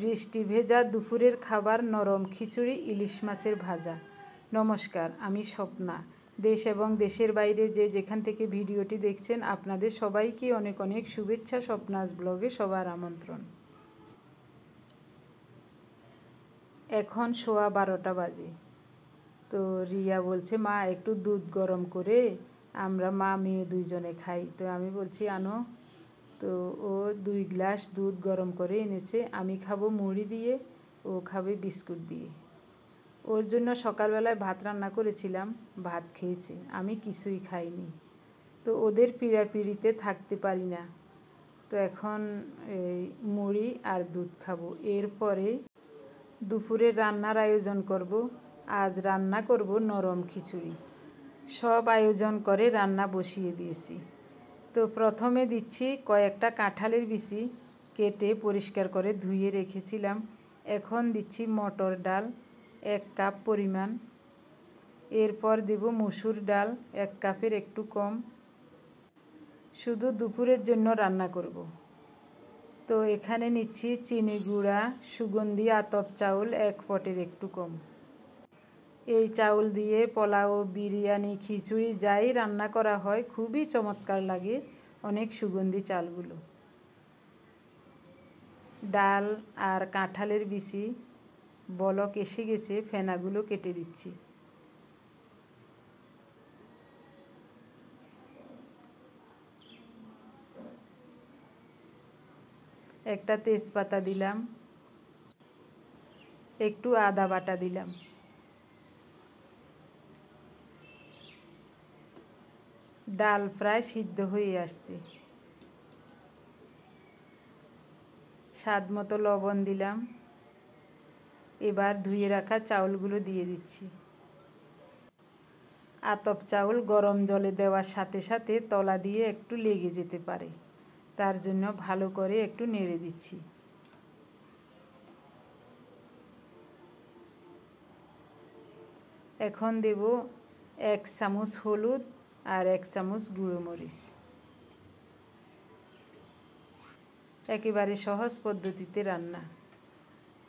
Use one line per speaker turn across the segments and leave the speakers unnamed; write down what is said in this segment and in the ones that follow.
বৃষ্টি ভেজা দুপুরের খাবার নরম খিচুড়ি ইলিশ মাছের ভাজা নমস্কার আমি স্বপ্না দেশ এবং দেশের বাইরে যে যেখান থেকে ভিডিওটি দেখছেন আপনাদের সবাইকে অনেক অনেক শুভেচ্ছা স্বপ্নাস ব্লগে সবার আমন্ত্রণ এখন সোয়া বারোটা বাজে তো রিয়া বলছে মা একটু দুধ গরম করে আমরা মা মেয়ে দুইজনে খাই তো আমি বলছি আনো তো ও দুই গ্লাস দুধ গরম করে এনেছে আমি খাবো মুড়ি দিয়ে ও খাবে বিস্কুট দিয়ে ওর জন্য সকালবেলায় ভাত রান্না করেছিলাম ভাত খেয়েছে আমি কিছুই খাইনি তো ওদের পিড়াপিড়িতে থাকতে পারি না তো এখন এই মুড়ি আর দুধ খাবো এরপরে দুপুরে রান্নার আয়োজন করব আজ রান্না করব নরম খিচুড়ি সব আয়োজন করে রান্না বসিয়ে দিয়েছি তো প্রথমে দিচ্ছি কয়েকটা কাঁঠালের বিচি কেটে পরিষ্কার করে ধুয়ে রেখেছিলাম এখন দিচ্ছি মটর ডাল এক কাপ পরিমাণ এরপর দেব মুসুর ডাল এক কাপের একটু কম শুধু দুপুরের জন্য রান্না করব তো এখানে নিচ্ছি চিনি গুঁড়া সুগন্ধি আতপ চাউল এক পটের একটু কম এই চাউল দিয়ে পোলাও বিরিয়ানি খিচুড়ি যাই রান্না করা হয় খুবই চমৎকার লাগে অনেক সুগন্ধি চালগুলো ডাল আর কাঁঠালের বিশি বলক এসে গেছে ফেনাগুলো কেটে দিচ্ছি একটা তেজপাতা দিলাম একটু আদা বাটা দিলাম ডাল প্রায় সিদ্ধ হয়ে আসছে স্বাদ মতো লবণ দিলাম এবার ধুয়ে রাখা চাউলগুলো দিয়ে দিচ্ছি আতপ চাউল গরম জলে দেওয়ার সাথে সাথে তলা দিয়ে একটু লেগে যেতে পারে তার জন্য ভালো করে একটু নেড়ে দিচ্ছি এখন দেব এক চামচ হলুদ আর এক চামচ গুঁড়ো মরিচ একেবারে সহজ পদ্ধতিতে রান্না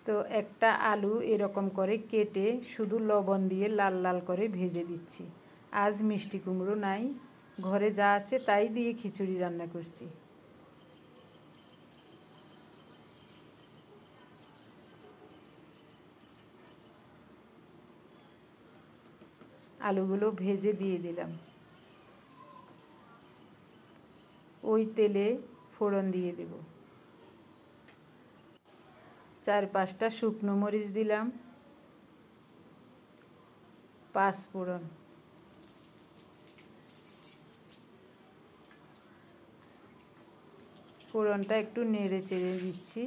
তো একটা আলু এরকম করে কেটে শুধু লবণ দিয়ে লাল লাল করে ভেজে দিচ্ছি আজ মিষ্টি কুমড়ো নাই ঘরে যা আছে তাই দিয়ে খিচুড়ি রান্না করছি আলুগুলো ভেজে দিয়ে দিলাম ওই তেলে ফোড়ন দিয়ে দেব চার পাঁচটা শুকনো মরিচ দিলাম পাঁচ ফোড়ন ফোড়নটা একটু নেড়ে চেড়ে দিচ্ছি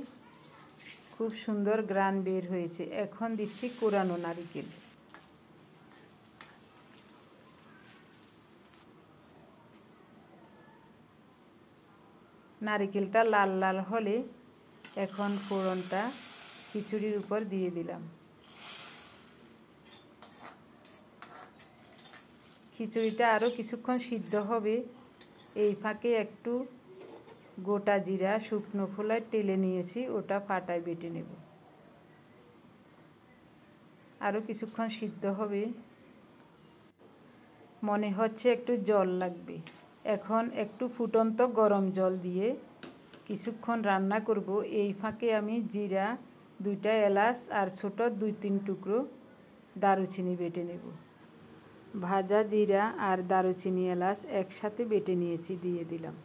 খুব সুন্দর গ্রান বের হয়েছে এখন দিচ্ছি কোরানো নারিকেল নারিকেলটা লাল লাল হলে এখন ফোড়নটা খিচুড়ির উপর দিয়ে দিলাম খিচুড়িটা আরও কিছুক্ষণ সিদ্ধ হবে এই ফাঁকে একটু গোটা জিরা শুকনো ফোলায় টেলে নিয়েছি ওটা ফাটায় বেটে নেব আরও কিছুক্ষণ সিদ্ধ হবে মনে হচ্ছে একটু জল লাগবে এখন একটু ফুটন্ত গরম জল দিয়ে কিছুক্ষণ রান্না করব এই ফাঁকে আমি জিরা দুইটা এলাচ আর ছোট দুই তিন টুকরো দারুচিনি বেটে নেব ভাজা জিরা আর দারুচিনি এলাচ একসাথে বেটে নিয়েছি দিয়ে দিলাম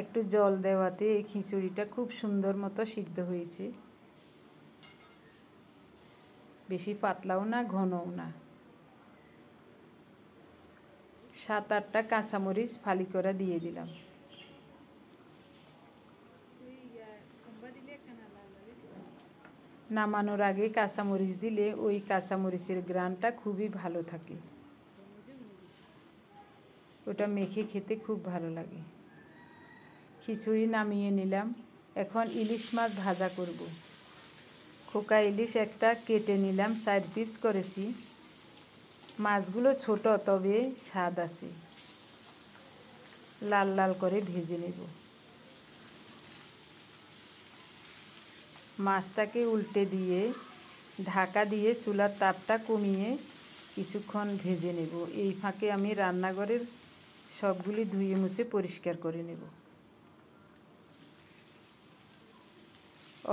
একটু জল দেওয়াতে এই খিচুড়িটা খুব সুন্দর মতো সিদ্ধ হয়েছে বেশি পাতলাও না ঘনও না সাত আটটা কাঁচামরিচ ফালি করে দিয়ে দিলাম নামানোর আগে কাঁচামরিচ দিলে ওই কাঁচামরিচের গ্রানটা খুবই ভালো থাকে ওটা মেখে খেতে খুব ভালো লাগে খিচুড়ি নামিয়ে নিলাম এখন ইলিশ মাছ ভাজা করবো খোকা ইলিশ একটা কেটে নিলাম চার পিস করেছি মাছগুলো ছোট তবে স্বাদ আছে লাল লাল করে ভেজে নেব মাছটাকে উল্টে দিয়ে ঢাকা দিয়ে চুলার তাপটা কমিয়ে কিছুক্ষণ ভেজে নেব এই ফাঁকে আমি রান্নাঘরের সবগুলি ধুয়ে মুছে পরিষ্কার করে নেব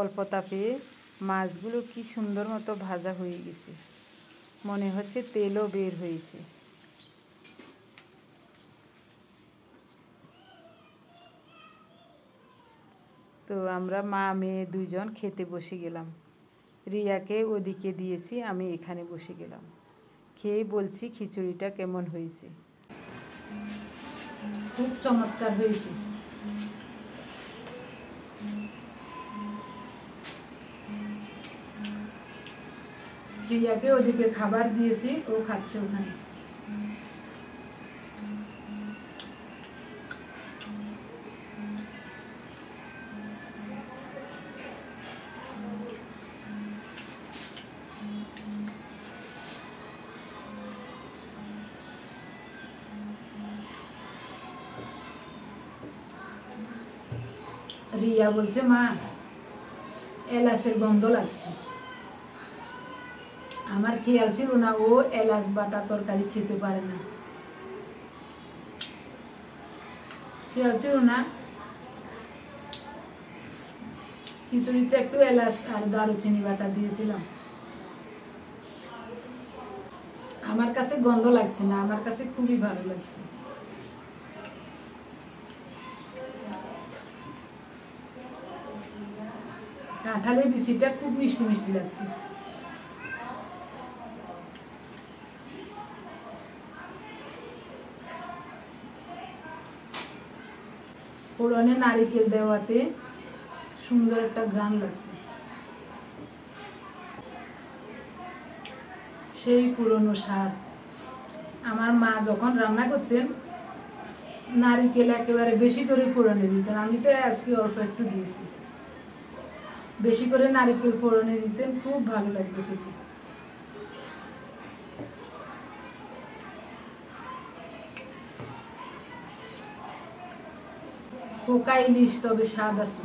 অল্প তাপে মাছগুলো কি সুন্দর মতো ভাজা হয়ে গেছে মনে হচ্ছে তেলও বের হয়েছে তো আমরা মা মেয়ে দুজন খেতে বসে গেলাম রিয়াকে ওদিকে দিয়েছি আমি এখানে বসে গেলাম খেয়ে বলছি খিচুড়িটা কেমন হয়েছে খুব চমৎকার হয়েছে প্রিয়াকে ওদিকে খাবার দিয়েছি ও খাচ্ছে ওখানে রিয়া বলছে মা এলাচের গন্ধ লাগছে আমার খেয়াল ছিল না ও এলাচ বাটা তরকারি খেতে পারে না খেয়াল ছিল না খিচুড়িতে একটু এলাচ আর দারুচিনি বাটা দিয়েছিলাম আমার কাছে গন্ধ লাগছে না আমার কাছে খুবই ভালো লাগছে কাঁঠালের বিচিটা খুব মিষ্টি মিষ্টি লাগছে ফোড়নে নারিকেল দেওয়াতে সুন্দর একটা গ্রাম লাগছে সেই পুরনো স্বাদ আমার মা যখন রান্না করতেন নারিকেল একেবারে বেশি করে ফোড়নে দিতেন আমি তো আজকে অল্প একটু দিয়েছি বেশি করে নারিকেল ফোড়নে দিতেন খুব ভালো লাগতো খেতে O caimbistão bichado assim.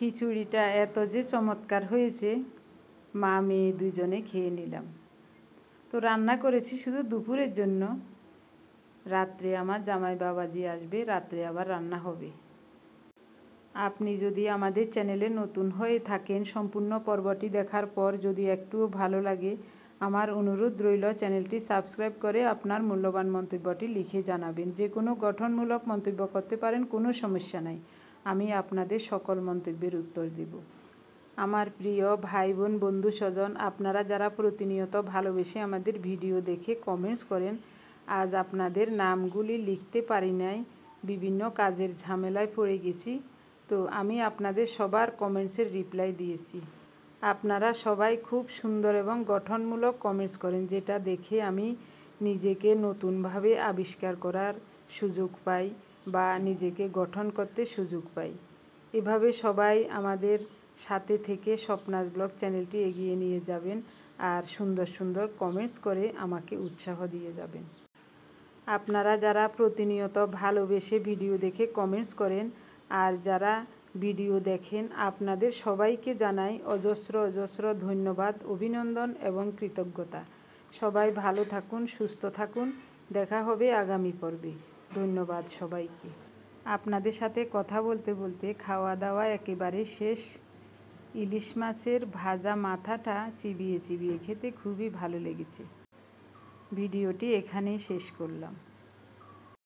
খিচুড়িটা এত যে চমৎকার হয়েছে মা মেয়ে দুজনে খেয়ে নিলাম তো রান্না করেছি শুধু দুপুরের জন্য রাত্রে আমার জামাই বাবাজি আসবে রাত্রে আবার রান্না হবে আপনি যদি আমাদের চ্যানেলে নতুন হয়ে থাকেন সম্পূর্ণ পর্বটি দেখার পর যদি একটুও ভালো লাগে আমার অনুরোধ রইল চ্যানেলটি সাবস্ক্রাইব করে আপনার মূল্যবান মন্তব্যটি লিখে জানাবেন যে কোনো গঠনমূলক মন্তব্য করতে পারেন কোনো সমস্যা নাই আমি আপনাদের সকল মন্তব্যের উত্তর দিব আমার প্রিয় ভাই বোন বন্ধু স্বজন আপনারা যারা প্রতিনিয়ত ভালোবেসে আমাদের ভিডিও দেখে কমেন্টস করেন আজ আপনাদের নামগুলি লিখতে পারি নাই বিভিন্ন কাজের ঝামেলায় পড়ে গেছি তো আমি আপনাদের সবার কমেন্টসের রিপ্লাই দিয়েছি আপনারা সবাই খুব সুন্দর এবং গঠনমূলক কমেন্টস করেন যেটা দেখে আমি নিজেকে নতুনভাবে আবিষ্কার করার সুযোগ পাই বা নিজেকে গঠন করতে সুযোগ পাই এভাবে সবাই আমাদের সাথে থেকে স্বপ্নাস ব্লগ চ্যানেলটি এগিয়ে নিয়ে যাবেন আর সুন্দর সুন্দর কমেন্টস করে আমাকে উৎসাহ দিয়ে যাবেন আপনারা যারা প্রতিনিয়ত ভালোবেসে ভিডিও দেখে কমেন্টস করেন আর যারা ভিডিও দেখেন আপনাদের সবাইকে জানাই অজস্র অজস্র ধন্যবাদ অভিনন্দন এবং কৃতজ্ঞতা সবাই ভালো থাকুন সুস্থ থাকুন দেখা হবে আগামী পর্বে ধন্যবাদ সবাইকে আপনাদের সাথে কথা বলতে বলতে খাওয়া দাওয়া একেবারে শেষ ইলিশ মাছের ভাজা মাথাটা চিবিয়ে চিবিয়ে খেতে খুবই ভালো লেগেছে ভিডিওটি এখানেই শেষ করলাম